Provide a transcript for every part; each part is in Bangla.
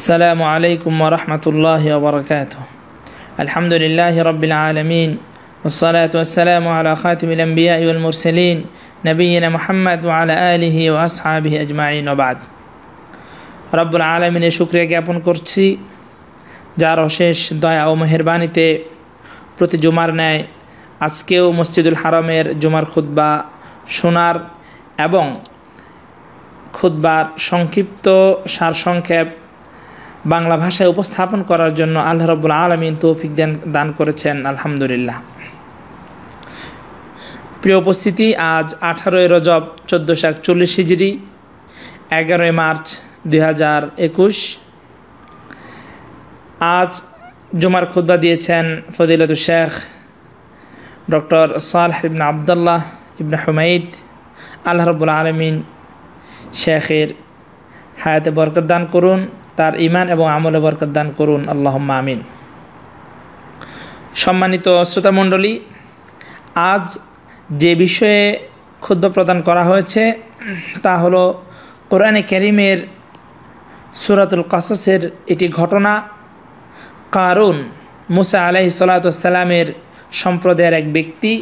السلام عليكم ورحمة الله وبركاته الحمد لله رب العالمين والصلاة والسلام على خاتم الأنبياء والمرسلين نبينا محمد وعلى آله وأصحابه أجمعين وبعد رب العالمين شكرا كورتسي جارو যার অশেষ أو مهرباني تي প্রতি জুমার ন্যায় আজকেও মসজিদুল হারামের জুমার খুদ্া শোনার এবং খুদ্বার সংক্ষিপ্ত সার সংক্ষেপ বাংলা ভাষায় উপস্থাপন করার জন্য আল্লাহ রবুল আলমিন তৌফিক দেন দান করেছেন আলহামদুলিল্লাহ প্রিয় উপস্থিতি আজ আঠারোই রজব চোদ্দোশো একচল্লিশ হিজড়ি এগারোই মার্চ দুই আজ জুমার খুদ্া দিয়েছেন ফদিলতু শেখ ডক্টর সাল ইবনা আবদুল্লাহ ইবনা হুমাইদ আল্লাহ রবুল আলমিন শেখের হায়াতে বরকত দান করুন তার ইমান এবং আমলে বরকত দান করুন আল্লাহ আমিন সম্মানিত শ্রোতামণ্ডলী আজ যে বিষয়ে ক্ষুদ্র প্রদান করা হয়েছে তা হলো কোরআনে ক্যারিমের সুরাতুল কাসসের এটি ঘটনা কারুন মুসা আলাহি সালাতামের সম্প্রদায়ের এক ব্যক্তি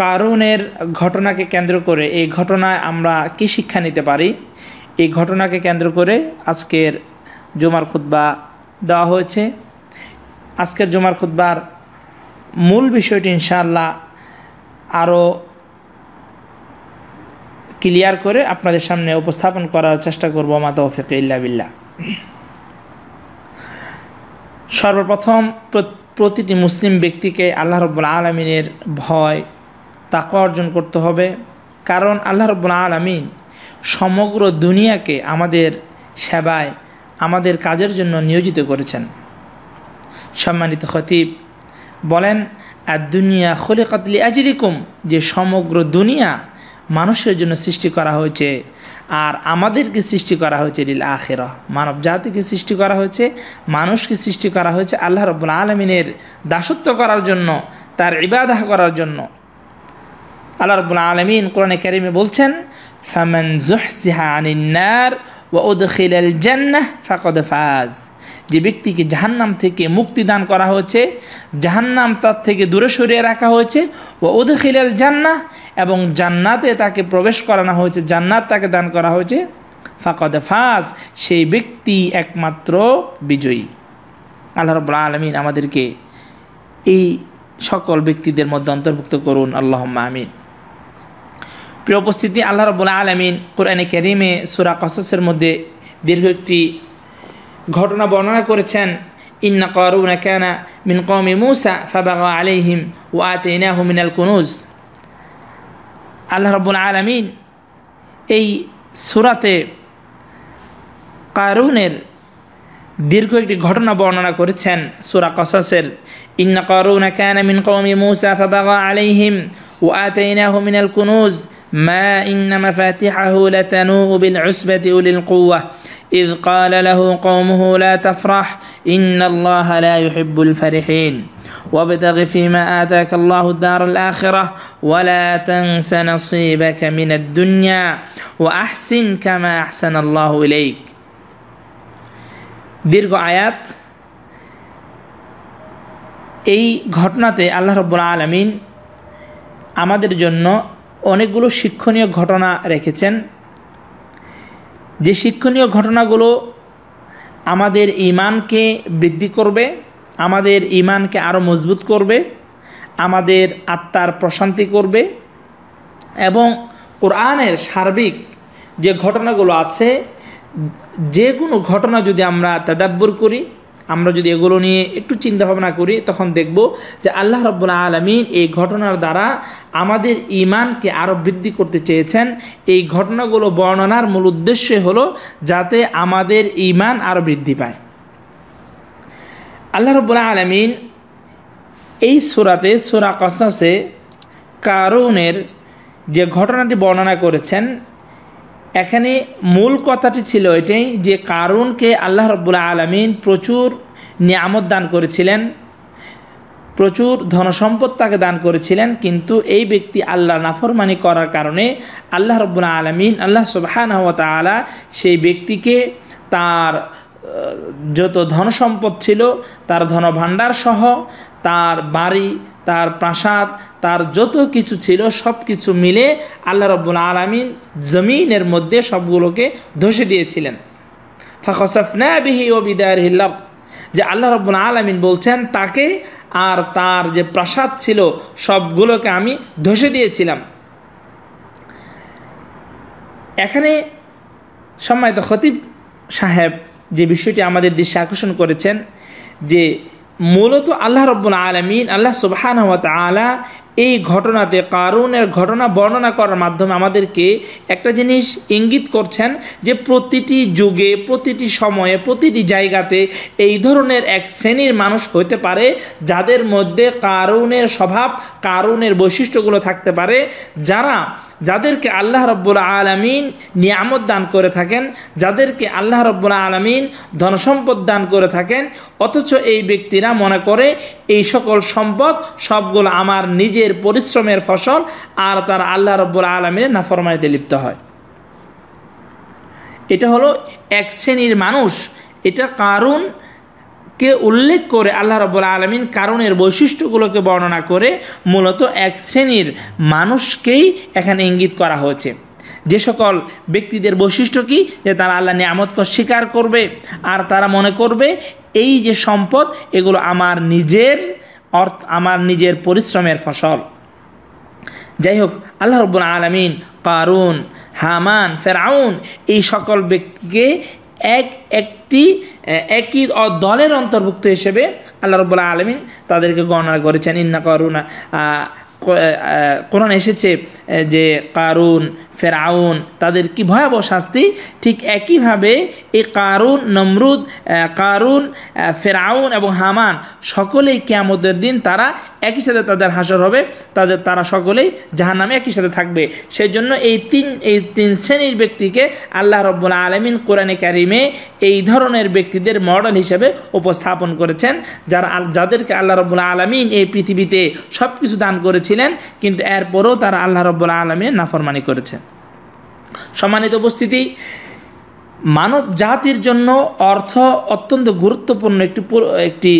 কারুনের ঘটনাকে কেন্দ্র করে এই ঘটনায় আমরা কি শিক্ষা নিতে পারি এই ঘটনাকে কেন্দ্র করে আজকের জুমার খুদ্া দেওয়া হয়েছে আজকের জুমার খুদ্বার মূল বিষয়টি ইনশাআল্লাহ আরও ক্লিয়ার করে আপনাদের সামনে উপস্থাপন করার চেষ্টা করব মা তৌফিক ইল্লা বিল্লাহ সর্বপ্রথম প্রতিটি মুসলিম ব্যক্তিকে আল্লাহ রব্বুল আলমিনের ভয় তাকে অর্জন করতে হবে কারণ আল্লাহ রব্বুল আলমিন সমগ্র দুনিয়াকে আমাদের সেবায় আমাদের কাজের জন্য নিয়োজিত করেছেন সম্মানিত খতিব বলেন আর দুনিয়া খোলে কাতলি আজিরিকুম যে সমগ্র দুনিয়া মানুষের জন্য সৃষ্টি করা হয়েছে আর আমাদেরকে সৃষ্টি করা হয়েছে লীল আখেরা মানব জাতিকে সৃষ্টি করা হয়েছে মানুষকে সৃষ্টি করা হয়েছে আল্লাহ রব্বুল আলমিনের দাসত্ব করার জন্য তার ইবাদাহ করার জন্য আল্লাহ রবুল আলমিন কোরআনে কারিমে বলছেন ফামান জুহজিহা আনিন্নার ওদখিলাল জান্নাহ ফাকদ ফাজ যে ব্যক্তিকে জাহান্নাম থেকে মুক্তি দান করা হয়েছে জাহান্নাম তার থেকে দূরে সরিয়ে রাখা হয়েছে ও ওদখিলাল জান্নাহ এবং জান্নাতে তাকে প্রবেশ করানো হয়েছে জান্নাত তাকে দান করা হয়েছে ফাকদ ফাজ সেই ব্যক্তি একমাত্র বিজয়ী আল্লাহ রবুল্লা আলমিন আমাদেরকে এই সকল ব্যক্তিদের মধ্যে অন্তর্ভুক্ত করুন আল্লাহ মাহমিন প্রিয় উপস্থিতি আল্লাহ রবুল্লা আলমিন কোরআনে কেরিমে সুরা কসসের মধ্যে দীর্ঘ একটি ঘটনা বর্ণনা করেছেন ইন্না করুন কেনা মিন কমি মুসা ফাবাগ আলিহিম ও আতেনা হুমিনাল কুনুজ আল্লাহ রবুল আলমিন এই সুরাতে কারুনের দীর্ঘ একটি ঘটনা বর্ণনা করেছেন সুরা কসাসের ইন্না করুন কেনা মিন কমি মুসা ফাবাগ আলিহিম ও আতেনা হুমিনাল কুনুজ ما إن مفاتحه لتنوء بالعسبة أولي القوة إذ قال له قومه لا تفرح إن الله لا يحب الفرحين وابتغ فيما آتاك الله الدار الآخرة ولا تنس نصيبك من الدنيا وأحسن كما أحسن الله إليك দীর্ঘ আয়াত এই ঘটনাতে আল্লাহ রব্বুল আলমিন আমাদের জন্য অনেকগুলো শিক্ষণীয় ঘটনা রেখেছেন যে শিক্ষণীয় ঘটনাগুলো আমাদের ইমানকে বৃদ্ধি করবে আমাদের ইমানকে আরও মজবুত করবে আমাদের আত্মার প্রশান্তি করবে এবং কোরআনের সার্বিক যে ঘটনাগুলো আছে যে কোনো ঘটনা যদি আমরা তাদাব্বর করি আমরা যদি এগুলো নিয়ে একটু চিন্তা ভাবনা করি তখন দেখব যে আল্লাহ রব্বুল আলমিন এই ঘটনার দ্বারা আমাদের ইমানকে আরও বৃদ্ধি করতে চেয়েছেন এই ঘটনাগুলো বর্ণনার মূল উদ্দেশ্য হলো যাতে আমাদের ইমান আরও বৃদ্ধি পায় আল্লাহ রব্বুল আলমিন এই সুরাতে সুরা কসসে কারণের যে ঘটনাটি বর্ণনা করেছেন এখানে মূল কথাটি ছিল এটাই যে কারুনকে আল্লাহ রব্বুল্লা আলমিন প্রচুর নিয়ামত দান করেছিলেন প্রচুর ধনসম্পদ তাকে দান করেছিলেন কিন্তু এই ব্যক্তি আল্লাহ নাফরমানি করার কারণে আল্লাহ রব্বুল্লা আলমিন আল্লাহ সুবাহান সেই ব্যক্তিকে তার যত ধনসম্পদ ছিল তার ধনভাণ্ডার সহ তার বাড়ি তার প্রাসাদ তার যত কিছু ছিল সব কিছু মিলে আল্লাহ রব্বুল আলমিন জমিনের মধ্যে সবগুলোকে ধসে দিয়েছিলেন ফাখসফনা বিহি ও বিদায়ের হিল্লাফ যে আল্লাহ রব্বুল আলমিন বলছেন তাকে আর তার যে প্রাসাদ ছিল সবগুলোকে আমি ধসে দিয়েছিলাম এখানে সম্মানিত খতিব সাহেব যে বিষয়টি আমাদের দেশে আকর্ষণ করেছেন যে মূলত আল্লাহ রব্বুল আলমিন আল্লাহ সুবাহান হওয়া তালা এই ঘটনাতে কারুনের ঘটনা বর্ণনা করার মাধ্যমে আমাদেরকে একটা জিনিস ইঙ্গিত করছেন যে প্রতিটি যুগে প্রতিটি সময়ে প্রতিটি জায়গাতে এই ধরনের এক শ্রেণীর মানুষ হতে পারে যাদের মধ্যে কারুনের স্বভাব কারুনের বৈশিষ্ট্যগুলো থাকতে পারে যারা যাদেরকে আল্লাহ রব্বুল আলমিন নিয়ামত দান করে থাকেন যাদেরকে আল্লাহ রব্বুল আলমিন সম্পদ দান করে থাকেন অথচ এই ব্যক্তিরা মনে করে এই সকল সম্পদ সবগুলো আমার নিজের নিজের পরিশ্রমের ফসল আর তার আল্লাহ রব্বুল আলমের নাফরমাইতে লিপ্ত হয় এটা হলো এক শ্রেণীর মানুষ এটা কারণ কে উল্লেখ করে আল্লাহ রব্বুল আলমিন কারণের বৈশিষ্ট্যগুলোকে বর্ণনা করে মূলত এক শ্রেণীর মানুষকেই এখানে ইঙ্গিত করা হয়েছে যে সকল ব্যক্তিদের বৈশিষ্ট্য কি যে তারা আল্লাহ নিয়ামতকে স্বীকার করবে আর তারা মনে করবে এই যে সম্পদ এগুলো আমার নিজের অর্থ আমার নিজের পরিশ্রমের ফসল যাই হোক আল্লাহ রব আলমিন কারুন হামান ফেরাউন এই সকল ব্যক্তিকে এক একটি একই দলের অন্তর্ভুক্ত হিসেবে আল্লাহ রব্বুল আলমিন তাদেরকে গণনা করেছেন ইন্না করুন কোরআন এসেছে যে কারুন ফেরাউন তাদের কি ভয়াবহ শাস্তি ঠিক একইভাবে এই কারুন নমরুদ কারুন ফেরাউন এবং হামান সকলেই কেয়ামতের দিন তারা একই সাথে তাদের হাসর হবে তাদের তারা সকলেই জাহান্নামে একই সাথে থাকবে সেই জন্য এই তিন এই তিন শ্রেণীর ব্যক্তিকে আল্লাহ রব্বুল আলমিন কোরআনে কারিমে এই ধরনের ব্যক্তিদের মডেল হিসেবে উপস্থাপন করেছেন যারা যাদেরকে আল্লাহ রব্বুল আলমিন এই পৃথিবীতে সব কিছু দান করেছিলেন কিন্তু এরপরও তারা আল্লাহ রব্বুল আলমিনের নাফরমানি করেছেন সম্মানিত উপস্থিতি মানব জাতির জন্য অর্থ অত্যন্ত গুরুত্বপূর্ণ একটি একটি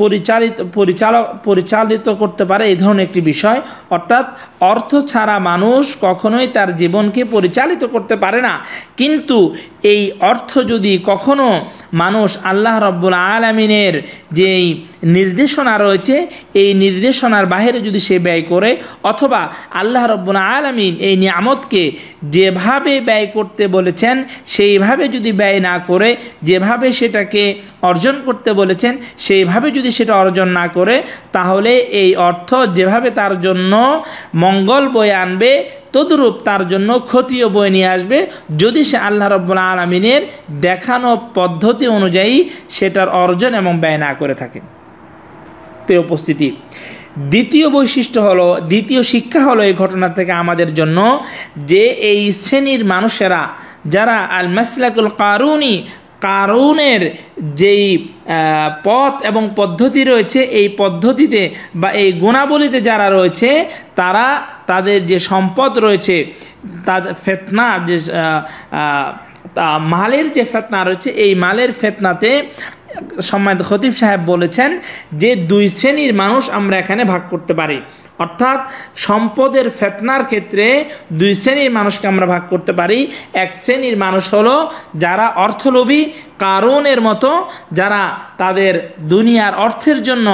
পরিচালিত পরিচালক পরিচালিত করতে পারে এই ধরনের একটি বিষয় অর্থাৎ অর্থ ছাড়া মানুষ কখনোই তার জীবনকে পরিচালিত করতে পারে না কিন্তু এই অর্থ যদি কখনো মানুষ আল্লাহ রব্বুল আলমিনের যেই নির্দেশনা রয়েছে এই নির্দেশনার বাহিরে যদি সে ব্যয় করে অথবা আল্লাহ রব্বুল আলমিন এই নিয়ামতকে যেভাবে ব্যয় করতে বলেছেন সেইভাবে যদি ব্যয় না করে যেভাবে সেটাকে অর্জন করতে বলেছেন সেইভাবে যদি সেটা অর্জন না করে তাহলে এই অর্থ যেভাবে তার জন্য মঙ্গল বয়ে আনবে তদরূপ তার জন্য ক্ষতিও বয়ে নিয়ে আসবে যদি সে আল্লাহ রব্বুল আলমিনের দেখানো পদ্ধতি অনুযায়ী সেটার অর্জন এবং ব্যয় না করে থাকে প্রিয় উপস্থিতি দ্বিতীয় বৈশিষ্ট্য হলো দ্বিতীয় শিক্ষা হলো এই ঘটনা থেকে আমাদের জন্য যে এই শ্রেণীর মানুষেরা যারা আল মাসলাকুল কারুনি কারণের যেই পথ এবং পদ্ধতি রয়েছে এই পদ্ধতিতে বা এই গুণাবলীতে যারা রয়েছে তারা তাদের যে সম্পদ রয়েছে তাদের ফেতনা যে মালের যে ফেতনা রয়েছে এই মালের ফেতনাতে সম্মানিত খতিব সাহেব বলেছেন যে দুই শ্রেণীর মানুষ আমরা এখানে ভাগ করতে পারি অর্থাৎ সম্পদের ফেতনার ক্ষেত্রে দুই শ্রেণীর মানুষকে আমরা ভাগ করতে পারি এক শ্রেণীর মানুষ হলো যারা অর্থলোভী কারণের মতো যারা তাদের দুনিয়ার অর্থের জন্য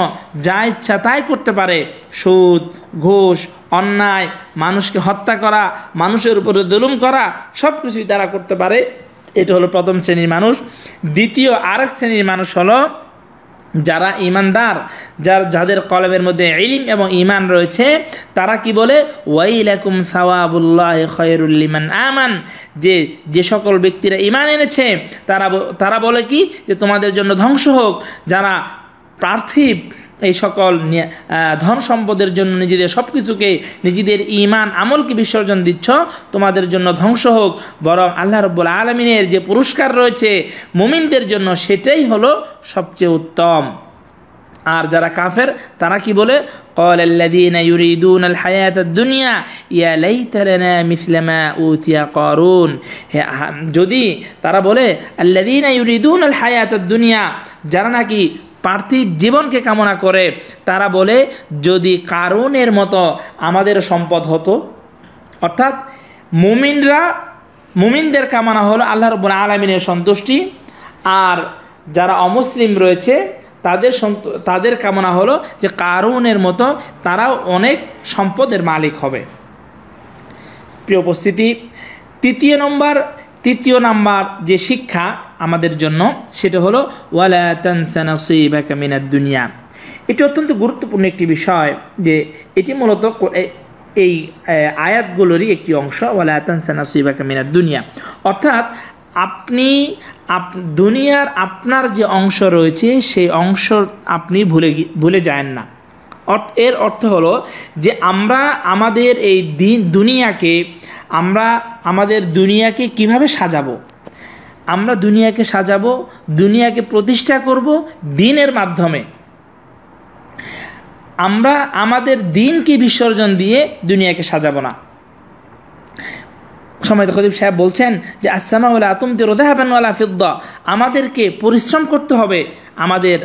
যা ইচ্ছা তাই করতে পারে সুদ ঘোষ অন্যায় মানুষকে হত্যা করা মানুষের উপরে দুলুম করা সব কিছুই তারা করতে পারে এটা হলো প্রথম শ্রেণীর মানুষ দ্বিতীয় আরেক শ্রেণীর মানুষ হলো যারা ইমানদার যার যাদের কলমের মধ্যে ইলিম এবং ইমান রয়েছে তারা কি বলে ওয়াইলাকুম সাওয়াবুল্লাহ খয়রুল্লিমান আমান যে যে সকল ব্যক্তিরা ইমান এনেছে তারা তারা বলে কি যে তোমাদের জন্য ধ্বংস হোক যারা পার্থিব এই সকল ধন সম্পদের জন্য নিজেদের সব কিছুকে নিজেদের ইমান আমলকে বিসর্জন দিচ্ছ তোমাদের জন্য ধ্বংস হোক বরং আল্লাহ রব্বুল আলমিনের যে পুরস্কার রয়েছে মুমিনদের জন্য সেটাই হলো সবচেয়ে উত্তম আর যারা কাফের তারা কি বলে যদি তারা বলে الذين يريدون الحياة দুনিয়া যারা নাকি পার্থিব জীবনকে কামনা করে তারা বলে যদি কারণের মতো আমাদের সম্পদ হতো অর্থাৎ মুমিনরা মুমিনদের কামনা হলো আল্লাহ রব আলমিনের সন্তুষ্টি আর যারা অমুসলিম রয়েছে তাদের তাদের কামনা হলো যে কারণের মতো তারাও অনেক সম্পদের মালিক হবে প্রিয় উপস্থিতি তৃতীয় নম্বর তৃতীয় নাম্বার যে শিক্ষা আমাদের জন্য সেটা হলো ওয়ালা দুনিয়া এটি অত্যন্ত গুরুত্বপূর্ণ একটি বিষয় যে এটি মূলত এই আয়াতগুলোরই একটি অংশ ওয়ালা দুনিয়া অর্থাৎ আপনি আপ দুনিয়ার আপনার যে অংশ রয়েছে সেই অংশ আপনি ভুলে ভুলে যান না এর অর্থ হলো যে আমরা আমাদের এই দিন দুনিয়াকে আমরা আমাদের দুনিয়াকে কিভাবে সাজাবো আমরা দুনিয়াকে সাজাবো দুনিয়াকে প্রতিষ্ঠা করব দিনের মাধ্যমে আমরা আমাদের দিনকে বিসর্জন দিয়ে দুনিয়াকে সাজাবো না সময় খদিব সাহেব বলছেন যে আসসামাউল আতুমতি রোদাহাবান ফিদ্দা আমাদেরকে পরিশ্রম করতে হবে আমাদের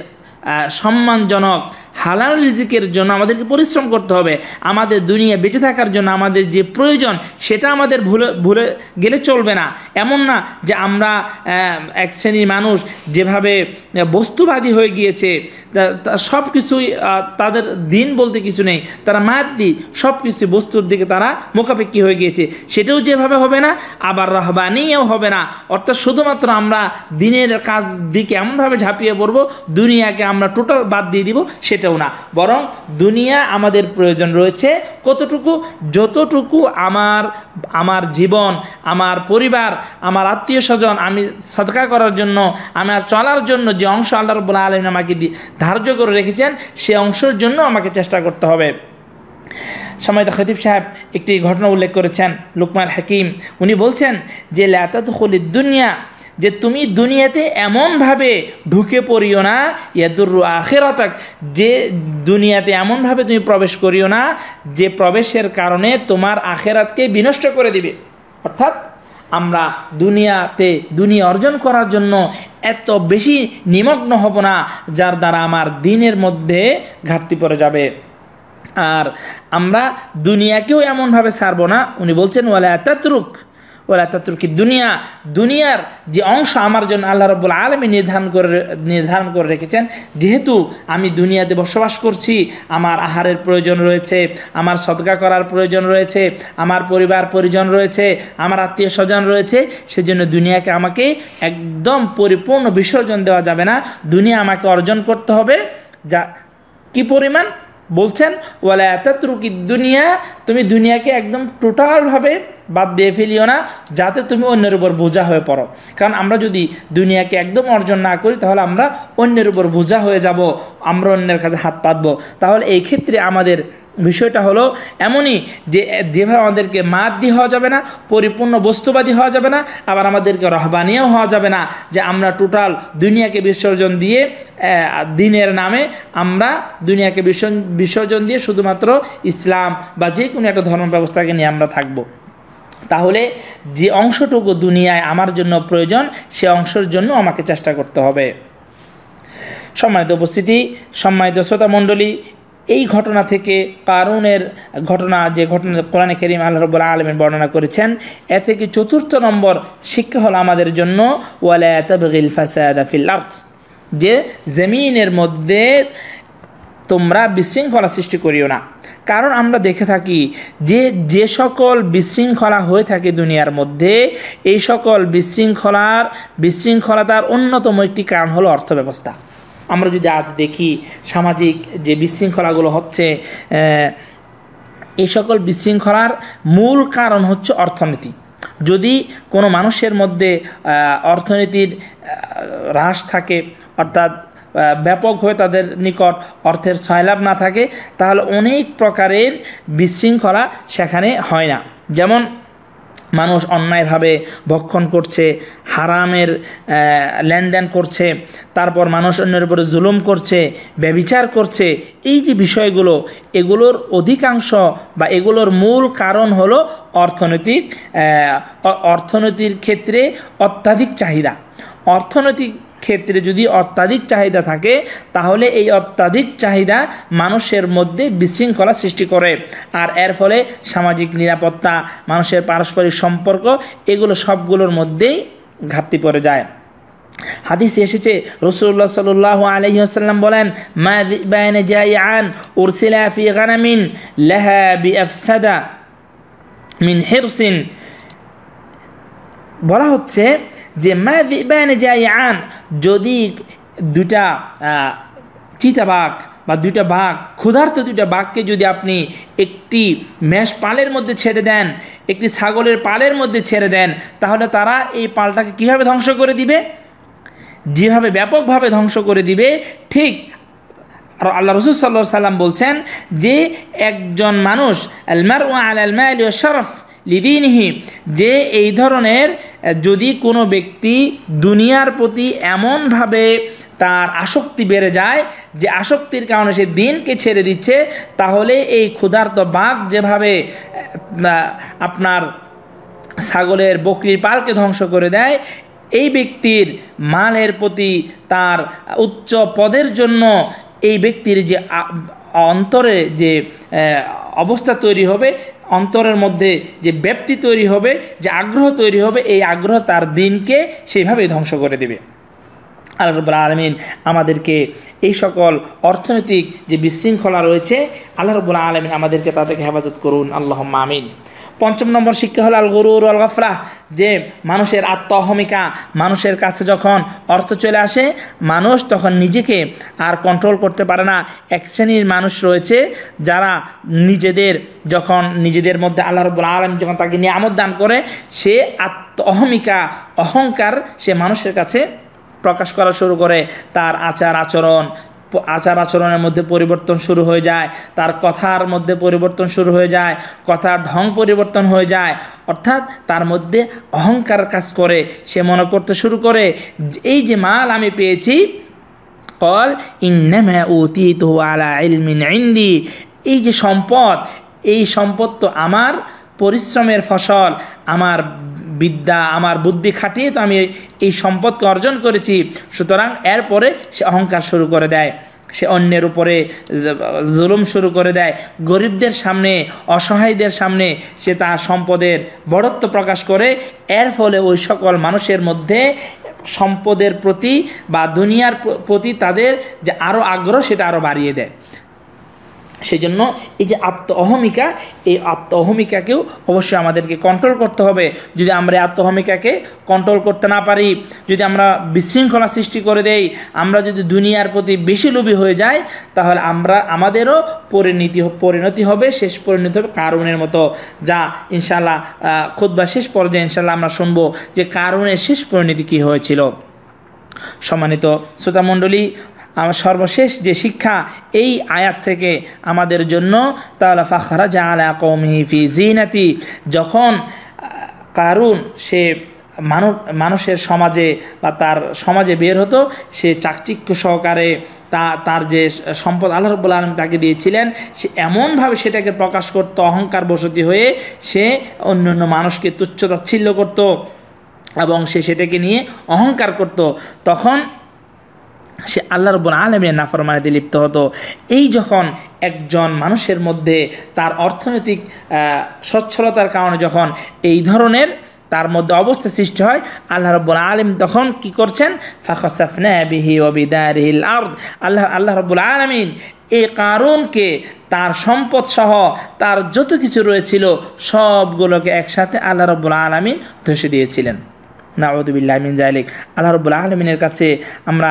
সম্মানজনক হালাল রিজিকের জন্য আমাদেরকে পরিশ্রম করতে হবে আমাদের দুনিয়া বেঁচে থাকার জন্য আমাদের যে প্রয়োজন সেটা আমাদের ভুলে ভুলে গেলে চলবে না এমন না যে আমরা এক শ্রেণীর মানুষ যেভাবে বস্তুবাদী হয়ে গিয়েছে সব কিছুই তাদের দিন বলতে কিছু নেই তারা দিই সব কিছু বস্তুর দিকে তারা মোকাপেক্ষি হয়ে গিয়েছে সেটাও যেভাবে হবে না আবার রহবানিও হবে না অর্থাৎ শুধুমাত্র আমরা দিনের কাজ দিকে এমনভাবে ঝাঁপিয়ে পড়বো দুনিয়াকে আমরা টোটাল বাদ দিয়ে দিব সেটাও না বরং দুনিয়া আমাদের প্রয়োজন রয়েছে কতটুকু যতটুকু আমার আমার জীবন আমার পরিবার আমার আত্মীয় স্বজন আমি সদকা করার জন্য আমার চলার জন্য যে অংশ আল্লাহ রবুল্লা আলম আমাকে ধার্য করে রেখেছেন সে অংশের জন্য আমাকে চেষ্টা করতে হবে সময়তা খতিব সাহেব একটি ঘটনা উল্লেখ করেছেন লুকমার হাকিম উনি বলছেন যে লাতাত দুনিয়া যে তুমি দুনিয়াতে এমনভাবে ঢুকে পড়িও না আখের আখেরতাক যে দুনিয়াতে এমনভাবে তুমি প্রবেশ করিও না যে প্রবেশের কারণে তোমার আখেরাতকে বিনষ্ট করে দিবে অর্থাৎ আমরা দুনিয়াতে দুনিয়া অর্জন করার জন্য এত বেশি নিমগ্ন হব না যার দ্বারা আমার দিনের মধ্যে ঘাটতি পড়ে যাবে আর আমরা দুনিয়াকেও এমনভাবে সারবো না উনি বলছেন ওয়ালা এত রুখ ওলা তাতুর্কি দুনিয়া দুনিয়ার যে অংশ আমার জন্য আল্লাহ রব্বুল আলমী নির্ধারণ করে নির্ধারণ করে রেখেছেন যেহেতু আমি দুনিয়াতে বসবাস করছি আমার আহারের প্রয়োজন রয়েছে আমার সদকা করার প্রয়োজন রয়েছে আমার পরিবার পরিজন রয়েছে আমার আত্মীয় স্বজন রয়েছে সেজন্য দুনিয়াকে আমাকে একদম পরিপূর্ণ বিসর্জন দেওয়া যাবে না দুনিয়া আমাকে অর্জন করতে হবে যা কি পরিমাণ বলছেন ওয়ালা এত দুনিয়া তুমি দুনিয়াকে একদম টোটালভাবে বাদ দিয়ে ফেলিও না যাতে তুমি অন্যের উপর বোঝা হয়ে পড়ো কারণ আমরা যদি দুনিয়াকে একদম অর্জন না করি তাহলে আমরা অন্যের উপর বোঝা হয়ে যাব আমরা অন্যের কাছে হাত পাতবো তাহলে এই ক্ষেত্রে আমাদের বিষয়টা হলো এমনই যে যেভাবে আমাদেরকে দিয়ে হওয়া যাবে না পরিপূর্ণ বস্তুবাদী হওয়া যাবে না আবার আমাদেরকে রহবানিও হওয়া যাবে না যে আমরা টোটাল দুনিয়াকে বিসর্জন দিয়ে দিনের নামে আমরা দুনিয়াকে বিসর্জন দিয়ে শুধুমাত্র ইসলাম বা যে কোনো একটা ধর্ম ব্যবস্থাকে নিয়ে আমরা থাকবো তাহলে যে অংশটুকু দুনিয়ায় আমার জন্য প্রয়োজন সে অংশের জন্য আমাকে চেষ্টা করতে হবে সম্মানিত উপস্থিতি সম্মানিত শ্রোতা মণ্ডলী এই ঘটনা থেকে কারুনের ঘটনা যে ঘটনা কোরআনে করিম আল্লাহ রব্বুল আলমের বর্ণনা করেছেন এ থেকে চতুর্থ নম্বর শিক্ষা হল আমাদের জন্য ওয়ালায়াতবিল ফাসাদা আর্থ যে জমিনের মধ্যে তোমরা বিশৃঙ্খলা সৃষ্টি করিও না কারণ আমরা দেখে থাকি যে যে সকল বিশৃঙ্খলা হয়ে থাকে দুনিয়ার মধ্যে এই সকল বিশৃঙ্খলার বিশৃঙ্খলতার অন্যতম একটি কারণ হলো অর্থ ব্যবস্থা আমরা যদি আজ দেখি সামাজিক যে বিশৃঙ্খলাগুলো হচ্ছে এই সকল বিশৃঙ্খলার মূল কারণ হচ্ছে অর্থনীতি যদি কোনো মানুষের মধ্যে অর্থনীতির হ্রাস থাকে অর্থাৎ ব্যাপক হয়ে তাদের নিকট অর্থের ছয়লাভ না থাকে তাহলে অনেক প্রকারের বিশৃঙ্খলা সেখানে হয় না যেমন মানুষ অন্যায়ভাবে ভক্ষণ করছে হারামের লেনদেন করছে তারপর মানুষ অন্যের উপরে জুলুম করছে ব্যবিচার করছে এই যে বিষয়গুলো এগুলোর অধিকাংশ বা এগুলোর মূল কারণ হলো অর্থনৈতিক অর্থনীতির ক্ষেত্রে অত্যাধিক চাহিদা অর্থনৈতিক ক্ষেত্রে যদি অত্যাধিক চাহিদা থাকে তাহলে এই অত্যাধিক চাহিদা মানুষের মধ্যে বিশৃঙ্খলা সৃষ্টি করে আর এর ফলে সামাজিক নিরাপত্তা মানুষের পারস্পরিক সম্পর্ক এগুলো সবগুলোর মধ্যেই ঘাটতি পড়ে যায় হাদিসে এসেছে রসুল্লাহ সাল আলহিহাসাল্লাম বলেন মা বাইনে জাই আফসাদা মিন হেরসিন বলা হচ্ছে যে মা দিবান যাই আন যদি দুটা বাঘ বা দুইটা বাঘ ক্ষুধার্ত দুইটা বাঘকে যদি আপনি একটি মেষ পালের মধ্যে ছেড়ে দেন একটি ছাগলের পালের মধ্যে ছেড়ে দেন তাহলে তারা এই পালটাকে কীভাবে ধ্বংস করে দিবে যেভাবে ব্যাপকভাবে ধ্বংস করে দিবে ঠিক আর আল্লাহ রসুল সাল্লাহ সাল্লাম বলছেন যে একজন মানুষ আলমার ও আল আলমা আলী শরফ লিদিনহি যে এই ধরনের যদি কোনো ব্যক্তি দুনিয়ার প্রতি এমনভাবে তার আসক্তি বেড়ে যায় যে আসক্তির কারণে সে দিনকে ছেড়ে দিচ্ছে তাহলে এই ক্ষুধার্ত বাঘ যেভাবে আপনার ছাগলের বকরির পালকে ধ্বংস করে দেয় এই ব্যক্তির মালের প্রতি তার উচ্চ পদের জন্য এই ব্যক্তির যে অন্তরে যে অবস্থা তৈরি হবে অন্তরের মধ্যে যে ব্যক্তি তৈরি হবে যে আগ্রহ তৈরি হবে এই আগ্রহ তার দিনকে সেইভাবেই ধ্বংস করে দেবে আল্লাহ রবুল্লা আলমিন আমাদেরকে এই সকল অর্থনৈতিক যে বিশৃঙ্খলা রয়েছে আল্লাহ রবুল্লা আলমিন আমাদেরকে তাদেরকে হেফাজত করুন আল্লাহ মামিন পঞ্চম নম্বর শিক্ষা হল আল গরুর আল গফরাহ যে মানুষের আত্মহমিকা মানুষের কাছে যখন অর্থ চলে আসে মানুষ তখন নিজেকে আর কন্ট্রোল করতে পারে না এক শ্রেণীর মানুষ রয়েছে যারা নিজেদের যখন নিজেদের মধ্যে আল্লাহ রবুল আলম যখন তাকে নিয়ামত দান করে সে আত্ম অহমিকা অহংকার সে মানুষের কাছে প্রকাশ করা শুরু করে তার আচার আচরণ আচার আচরণের মধ্যে পরিবর্তন শুরু হয়ে যায় তার কথার মধ্যে পরিবর্তন শুরু হয়ে যায় কথার ঢং পরিবর্তন হয়ে যায় অর্থাৎ তার মধ্যে অহংকার কাজ করে সে মনে করতে শুরু করে এই যে মাল আমি পেয়েছি কল ইন্নামা উতিত আলা ইলমিন ইন্দি এই যে সম্পদ এই সম্পদ তো আমার পরিশ্রমের ফসল আমার বিদ্যা আমার বুদ্ধি খাটিয়ে তো আমি এই সম্পদকে অর্জন করেছি সুতরাং এরপরে সে অহংকার শুরু করে দেয় সে অন্যের উপরে জুলুম শুরু করে দেয় গরিবদের সামনে অসহায়দের সামনে সে তার সম্পদের বড়ত্ব প্রকাশ করে এর ফলে ওই সকল মানুষের মধ্যে সম্পদের প্রতি বা দুনিয়ার প্রতি তাদের যে আরও আগ্রহ সেটা আরও বাড়িয়ে দেয় সেই জন্য এই যে আত্ম অহমিকা এই আত্ম অহমিকাকেও অবশ্যই আমাদেরকে কন্ট্রোল করতে হবে যদি আমরা আত্ম অহমিকাকে কন্ট্রোল করতে না পারি যদি আমরা বিশৃঙ্খলা সৃষ্টি করে দেই আমরা যদি দুনিয়ার প্রতি বেশি লোভী হয়ে যাই তাহলে আমরা আমাদেরও পরিণতি পরিণতি হবে শেষ পরিণতি হবে কারণের মতো যা ইনশাল্লাহ বা শেষ পর্যায়ে ইনশাল্লাহ আমরা শুনবো যে কারণের শেষ পরিণতি কী হয়েছিল সম্মানিত শ্রোতামণ্ডলী আমার সর্বশেষ যে শিক্ষা এই আয়াত থেকে আমাদের জন্য তাহলে ফাখরা জা আলা কৌমিহি ফি জিনাতি যখন কারুন সে মানব মানুষের সমাজে বা তার সমাজে বের হতো সে চাকচিক্য সহকারে তা তার যে সম্পদ আল্লাহ রব্বুল আলম তাকে দিয়েছিলেন সে এমনভাবে সেটাকে প্রকাশ করত অহংকার বসতি হয়ে সে অন্য অন্য মানুষকে তুচ্ছতাচ্ছিল্য করত এবং সে সেটাকে নিয়ে অহংকার করত তখন সে আল্লাহ রব্বুল আলমের নাফরমানিতে লিপ্ত হতো এই যখন একজন মানুষের মধ্যে তার অর্থনৈতিক সচ্ছলতার কারণে যখন এই ধরনের তার মধ্যে অবস্থা সৃষ্টি হয় আল্লাহ রব্বুল আলম তখন কি করছেন আল্লাহ আল্লাহ রব্বুল আলমিন এ কারণকে তার সম্পদ সহ তার যত কিছু রয়েছিল সবগুলোকে একসাথে আল্লাহ রব্বুল আলমিন ধসে দিয়েছিলেন নাউদুবিল্লাহমিন জাহলিক আল্লাহ রবুল্লা আলমিনের কাছে আমরা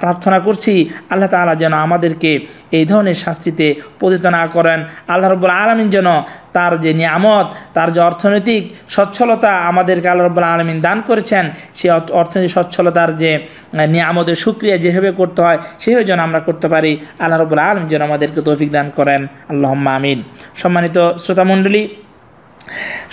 প্রার্থনা করছি আল্লাহ তালা যেন আমাদেরকে এই ধরনের শাস্তিতে পতিত না করেন আল্লাহ রবুল্লা আলমিন যেন তার যে নিয়ামত তার যে অর্থনৈতিক সচ্ছলতা আমাদেরকে আল্লাহ রবুল্লা আলমিন দান করেছেন সে অর্থনৈতিক সচ্ছলতার যে নিয়ামতের সুক্রিয়া যেভাবে করতে হয় সেভাবে যেন আমরা করতে পারি আল্লাহ রবুল্লা আলম যেন আমাদেরকে তৌফিক দান করেন আল্লাহ আমিন সম্মানিত শ্রোতামণ্ডলী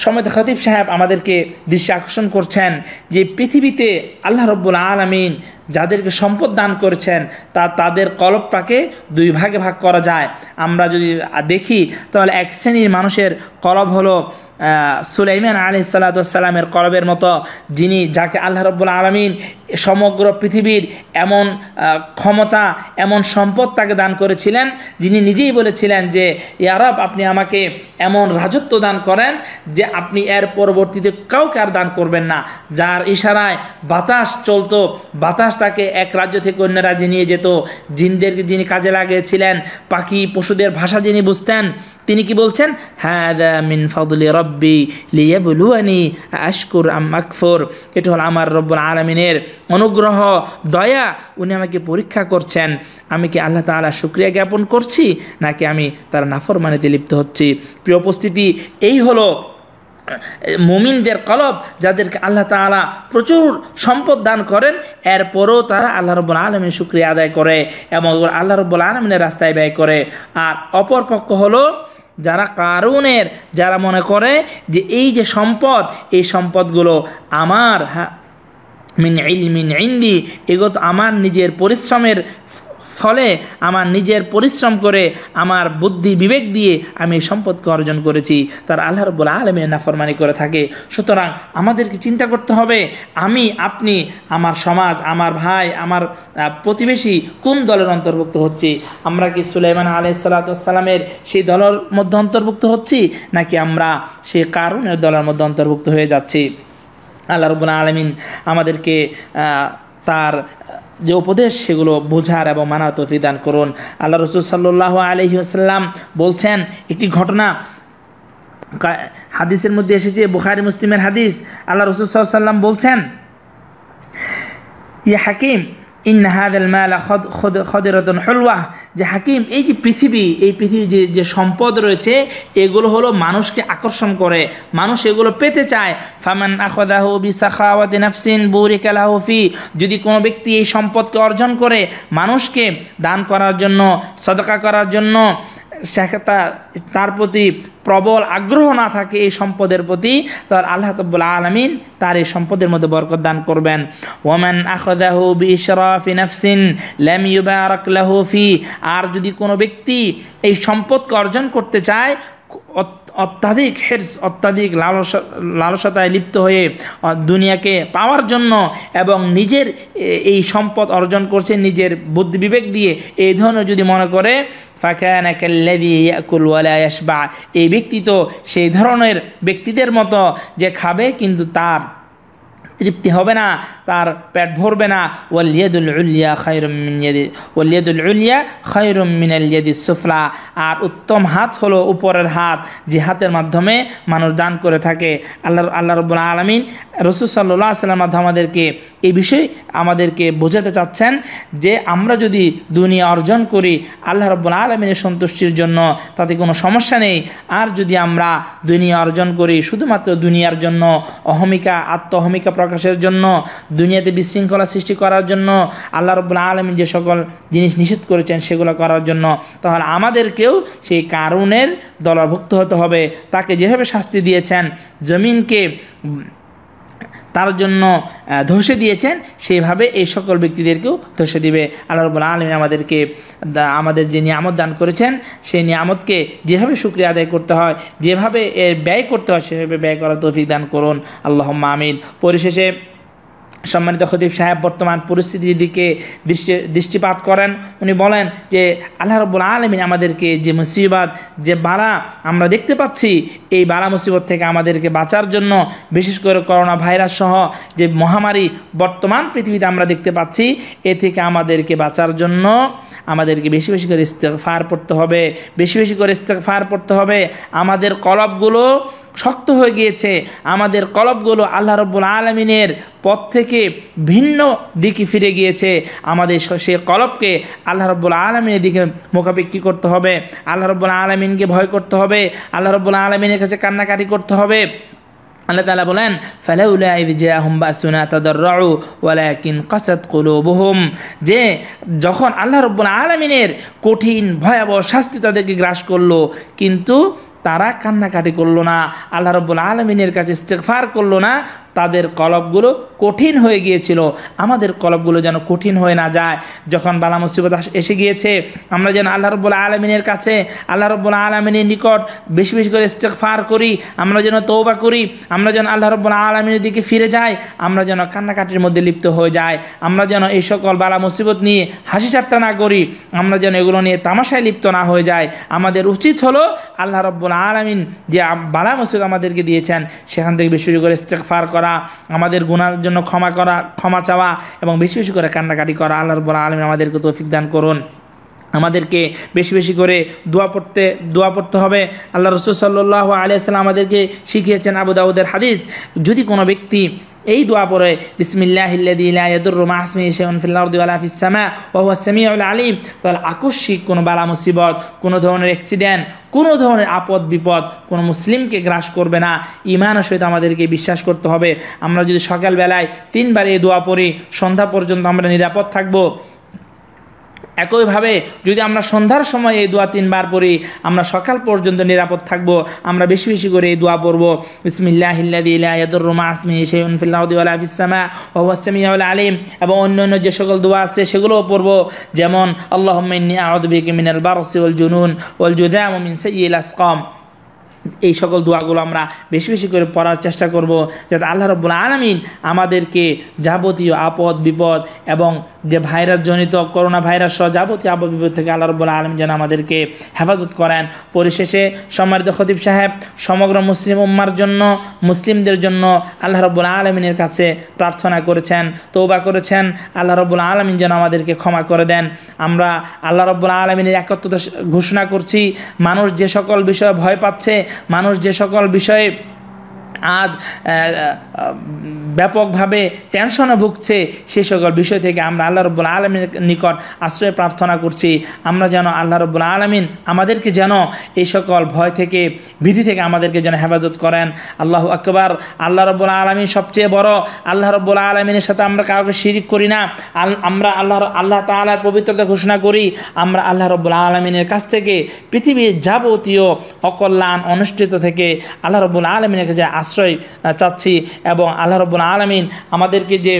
সময় খতিব সাহেব আমাদেরকে দৃশ্য আকর্ষণ করছেন যে পৃথিবীতে আল্লাহ রব্বুল আলমিন যাদেরকে সম্পদ দান করেছেন তা তাদের কলবটাকে দুই ভাগে ভাগ করা যায় আমরা যদি দেখি তাহলে এক শ্রেণীর মানুষের কলব হলো সুলাইমান আলহ সালাতামের করবের মতো যিনি যাকে আল্লাহ রব্বুল আলমিন সমগ্র পৃথিবীর এমন ক্ষমতা এমন সম্পদ তাকে দান করেছিলেন যিনি নিজেই বলেছিলেন যে ইয়ারব আপনি আমাকে এমন রাজত্ব দান করেন যে আপনি এর পরবর্তীতে কাউকে আর দান করবেন না যার ইশারায় বাতাস চলত বাতাস তাকে এক রাজ্য থেকে অন্য রাজ্যে নিয়ে যেত জিনদেরকে যিনি কাজে লাগিয়েছিলেন পাখি পশুদের ভাষা যিনি বুঝতেন তিনি কি বলছেন হ্যাঁ মিন ফদলি রব্বি লিয়াবলুয়ানি আশকুর আম আকফর এটা হল আমার রব্বুল আলমিনের অনুগ্রহ দয়া উনি আমাকে পরীক্ষা করছেন আমি কি আল্লাহ তালা শুক্রিয়া জ্ঞাপন করছি নাকি আমি তার নাফর মানিতে লিপ্ত হচ্ছি প্রিয় উপস্থিতি এই হলো মুমিনদের কলব যাদেরকে আল্লাহ তালা প্রচুর সম্পদ দান করেন এরপরও তারা আল্লাহ রব্বুল আলমের শুক্রিয়া আদায় করে এবং আল্লাহ রব্বুল আলমিনের রাস্তায় ব্যয় করে আর অপর পক্ষ হলো যারা কারুনের যারা মনে করে যে এই যে সম্পদ এই সম্পদগুলো আমার হ্যাঁ মিন ইল মিন ইন্দি এগুলো আমার নিজের পরিশ্রমের ফলে আমার নিজের পরিশ্রম করে আমার বুদ্ধি বিবেক দিয়ে আমি সম্পদকে অর্জন করেছি তার আল্লাহ রব্বুল আলমে নাফরমানি করে থাকে সুতরাং আমাদেরকে চিন্তা করতে হবে আমি আপনি আমার সমাজ আমার ভাই আমার প্রতিবেশী কোন দলের অন্তর্ভুক্ত হচ্ছি আমরা কি সুলাইমান আলাইসাল্লাতামের সেই দলের মধ্যে অন্তর্ভুক্ত হচ্ছি নাকি আমরা সেই কারণের দলের মধ্যে অন্তর্ভুক্ত হয়ে যাচ্ছি আল্লাহ রবুল্লা আলমিন আমাদেরকে তার যে উপদেশ সেগুলো বোঝার এবং মানার তৌফিক দান করুন আল্লাহ রসুল সাল্লাহ আলহি আসাল্লাম বলছেন একটি ঘটনা হাদিসের মধ্যে এসেছে বুখারি মুসলিমের হাদিস আল্লাহ রসুল সাল্লাম বলছেন ইয়ে হাকিম ইন্না হাদাল মালা খদ খদ যে হাকিম এই যে পৃথিবী এই পৃথিবীর যে যে সম্পদ রয়েছে এগুলো হলো মানুষকে আকর্ষণ করে মানুষ এগুলো পেতে চায় ফামান আখদাহ বি সাখাওয়াতে নাফসিন বুরিকালাহফি যদি কোনো ব্যক্তি এই সম্পদকে অর্জন করে মানুষকে দান করার জন্য সদকা করার জন্য তার প্রতি প্রবল আগ্রহ না থাকে এই সম্পদের প্রতি তার আল্লাহ তব্বুল আলমিন তার এই সম্পদের মধ্যে বরকত দান করবেন ওমেন আখদাহু বিশরাফি নাফসিন ল্যাম ইউবারক ফি আর যদি কোনো ব্যক্তি এই সম্পদকে অর্জন করতে চায় অত্যাধিক হেরস অত্যাধিক লালসা লালসতায় লিপ্ত হয়ে দুনিয়াকে পাওয়ার জন্য এবং নিজের এই সম্পদ অর্জন করছে নিজের বুদ্ধি বিবেক দিয়ে এই ধরনের যদি মনে করে এই ব্যক্তি তো সেই ধরনের ব্যক্তিদের মতো যে খাবে কিন্তু তার তৃপ্তি হবে না তার পেট ভরবে না ওয়ালিয়াদুল উলিয়া খায়রুমিনিয়াদি ওয়ালিয়াদুল উলিয়া খায়রুমিনালিয়াদি সুফলা আর উত্তম হাত হলো উপরের হাত যে হাতের মাধ্যমে মানুষ দান করে থাকে আল্লাহ আল্লাহ রবুল আলমিন রসুল সাল্লাহ সাল্লাম মাধ্যমে আমাদেরকে এই বিষয়ে আমাদেরকে বোঝাতে চাচ্ছেন যে আমরা যদি দুনিয়া অর্জন করি আল্লাহ রব্বুল আলমিনের সন্তুষ্টির জন্য তাতে কোনো সমস্যা নেই আর যদি আমরা দুনিয়া অর্জন করি শুধুমাত্র দুনিয়ার জন্য অহমিকা আত্মহমিকা প্রকাশের জন্য দুনিয়াতে বিশৃঙ্খলা সৃষ্টি করার জন্য আল্লাহ রব্বুল আলমী যে সকল জিনিস নিষেধ করেছেন সেগুলো করার জন্য তাহলে আমাদেরকেও সেই কারণের দলভুক্ত হতে হবে তাকে যেভাবে শাস্তি দিয়েছেন জমিনকে তার জন্য ধসে দিয়েছেন সেভাবে এই সকল ব্যক্তিদেরকেও ধসে দিবে আল্লাহ রবুল্লা আলমী আমাদেরকে আমাদের যে নিয়ামত দান করেছেন সেই নিয়ামতকে যেভাবে শুক্রিয়া আদায় করতে হয় যেভাবে এর ব্যয় করতে হয় সেভাবে ব্যয় করার তৌফিক দান করুন আল্লাহ মামিন পরিশেষে সম্মানিত খতিব সাহেব বর্তমান পরিস্থিতির দিকে দৃষ্টি দৃষ্টিপাত করেন উনি বলেন যে আল্লাহ রব্বুল আলমিন আমাদেরকে যে মুসিবত যে বাড়া আমরা দেখতে পাচ্ছি এই বাড়া মুসিবত থেকে আমাদেরকে বাঁচার জন্য বিশেষ করে করোনা ভাইরাস সহ যে মহামারী বর্তমান পৃথিবীতে আমরা দেখতে পাচ্ছি এ থেকে আমাদেরকে বাঁচার জন্য আমাদেরকে বেশি বেশি করে ফার পড়তে হবে বেশি বেশি করে ফার পড়তে হবে আমাদের কলবগুলো শক্ত হয়ে গিয়েছে আমাদের কলবগুলো আল্লাহ রব্বুল আলমিনের পথ থেকে ভিন্ন দিকে ফিরে গিয়েছে আমাদের সে কলবকে আল্লাহ রব্বুল আলমিনের দিকে মোকাবিকি করতে হবে আল্লাহ রব্বুল আলমিনকে ভয় করতে হবে আল্লাহ রব্বুল আলমিনের কাছে কান্নাকাটি করতে হবে আল্লাহ তালা বলেন কসাত কাসাত বহুম যে যখন আল্লাহ রব্বুল আলমিনের কঠিন ভয়াবহ শাস্তি তাদেরকে গ্রাস করলো কিন্তু তারা কান্নাকাটি করলো না আল্লাহ রব্বুল আলমিনের কাছে ইস্তেকফার করলো না তাদের কলবগুলো কঠিন হয়ে গিয়েছিল আমাদের কলবগুলো যেন কঠিন হয়ে না যায় যখন বালা মুসিবত এসে গিয়েছে আমরা যেন আল্লাহ রব্বুল আলমিনের কাছে আল্লাহ রব্বুল আলমিনের নিকট বেশি বেশি করে ইস্তেকফার করি আমরা যেন তৌবা করি আমরা যেন আল্লাহ রব্বুল আলমিনের দিকে ফিরে যাই আমরা যেন কান্নাকাটির মধ্যে লিপ্ত হয়ে যায় আমরা যেন এই সকল বালা মুসিবত নিয়ে হাসি ঠাট্টা না করি আমরা যেন এগুলো নিয়ে তামাশায় লিপ্ত না হয়ে যায় আমাদের উচিত হলো আল্লাহ রব্বুল আলামিন যে বালা মসুদ আমাদেরকে দিয়েছেন সেখান থেকে বেশি বেশি করে ইস্তেকফার করা আমাদের গুনার জন্য ক্ষমা করা ক্ষমা চাওয়া এবং বেশি বেশি করে কান্নাকাটি করা আল্লাহ বলা আলমিন আমাদেরকে তৌফিক দান করুন আমাদেরকে বেশি বেশি করে দোয়া পড়তে দোয়া পড়তে হবে আল্লাহ রসুল সাল্লাহ আলিয়া আমাদেরকে শিখিয়েছেন আবু দাউদের হাদিস যদি কোনো ব্যক্তি এই দোয়া পরে বিসমিল্লাহিল্লাদিল্লাহমা ওহুয়া সামিউল আলিম তাহলে আকস্মিক কোনো বালা মুসিবত কোনো ধরনের অ্যাক্সিডেন্ট কোনো ধরনের আপদ বিপদ কোনো মুসলিমকে গ্রাস করবে না ইমানের সহিত আমাদেরকে বিশ্বাস করতে হবে আমরা যদি সকালবেলায় তিনবার এই দোয়া পড়ি সন্ধ্যা পর্যন্ত আমরা নিরাপদ থাকবো একইভাবে যদি আমরা সন্ধ্যার সময় এই দোয়া তিনবার পড়ি আমরা সকাল পর্যন্ত নিরাপদ থাকব আমরা বেশি বেশি করে এই দোয়া পড়বো বিসমিল্লাহিল্লাদিল্লাহরুমাসমিহিসামা আলিম এবং অন্য অন্য যে সকল দোয়া আছে সেগুলোও পড়বো যেমন আল্লাহ মিনাল বারসি ওল জুনুন ওল জুদাম মিন সাইয়িল এই সকল দোয়াগুলো আমরা বেশি বেশি করে পড়ার চেষ্টা করব যাতে আল্লাহ রব্বুল আলমিন আমাদেরকে যাবতীয় আপদ বিপদ এবং যে ভাইরাস জনিত করোনা ভাইরাস সহ যাবতীয় আপদ বিপদ থেকে আল্লাহ রব্বুল আলম যেন আমাদেরকে হেফাজত করেন পরিশেষে সম্মানিত খতিব সাহেব সমগ্র মুসলিম উম্মার জন্য মুসলিমদের জন্য আল্লাহ রব্বুল আলমিনের কাছে প্রার্থনা করেছেন তৌবা করেছেন আল্লাহ রব্বুল আলমিন যেন আমাদেরকে ক্ষমা করে দেন আমরা আল্লাহ রব্বুল আলমিনের একত্রতা ঘোষণা করছি মানুষ যে সকল বিষয়ে ভয় পাচ্ছে মানুষ যে সকল বিষয়ে আজ ব্যাপকভাবে টেনশনে ভুগছে সে সকল বিষয় থেকে আমরা আল্লাহ রব্বুল আলমীর নিকট আশ্রয় প্রার্থনা করছি আমরা যেন আল্লাহ রব্বুল আলমিন আমাদেরকে যেন এই সকল ভয় থেকে ভীতি থেকে আমাদেরকে যেন হেফাজত করেন আল্লাহ আকবার আল্লাহ রব্বুল আলমিন সবচেয়ে বড় আল্লাহ রব্বুল আলমিনের সাথে আমরা কাউকে শিরিক করি না আমরা আল্লাহ আল্লাহ তালার পবিত্রতা ঘোষণা করি আমরা আল্লাহ রব্বুল আলমিনের কাছ থেকে পৃথিবীর যাবতীয় অকল্যাণ অনুষ্ঠিত থেকে আল্লাহ রব্বুল আলমিনের কাছে আশ্রয় আশ্রয় চাচ্ছি এবং আল্লাহ রব্বুল আলমিন আমাদেরকে যে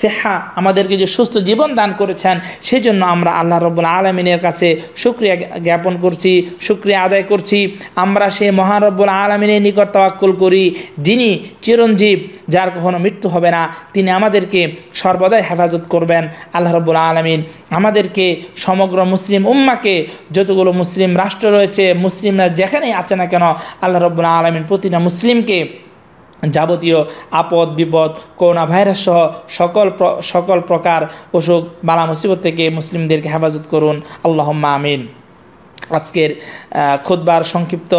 সেহা আমাদেরকে যে সুস্থ জীবন দান করেছেন সেজন্য আমরা আল্লাহ রব্বুল আলমিনের কাছে সুক্রিয়া জ্ঞাপন করছি সুক্রিয়া আদায় করছি আমরা সে মহারব্বুল আলমিনের নিকট তওয়াক্কুল করি যিনি চিরঞ্জীব যার কখনো মৃত্যু হবে না তিনি আমাদেরকে সর্বদাই হেফাজত করবেন আল্লাহ রব্বুল আলমিন আমাদেরকে সমগ্র মুসলিম উম্মাকে যতগুলো মুসলিম রাষ্ট্র রয়েছে মুসলিমরা যেখানেই আছে না কেন আল্লাহ রব্বুল আলমিন প্রতিটা মুসলিম মুসলিমকে যাবতীয় আপদ বিপদ করোনা ভাইরাস সহ সকল সকল প্রকার অসুখ বালা মুসিবত থেকে মুসলিমদেরকে হেফাজত করুন আল্লাহ আমিন আজকের খুদবার সংক্ষিপ্ত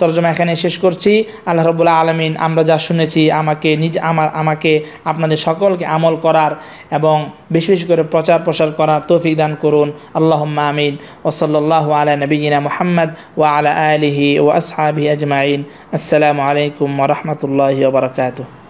তর্জমা এখানে শেষ করছি আল্লাহ রবুল্লাহ আলমিন আমরা যা শুনেছি আমাকে নিজ আমার আমাকে আপনাদের সকলকে আমল করার এবং বেশি বেশি করে প্রচার প্রসার করার তৌফিক দান করুন আল্লাহ আমিন সাল্লাহ আলা নবীনা মোহাম্মদ ও আলা আলিহি ও আসহাবি আজমাইন আসসালামু আলাইকুম ওরহমতুল্লাহ বারকাতু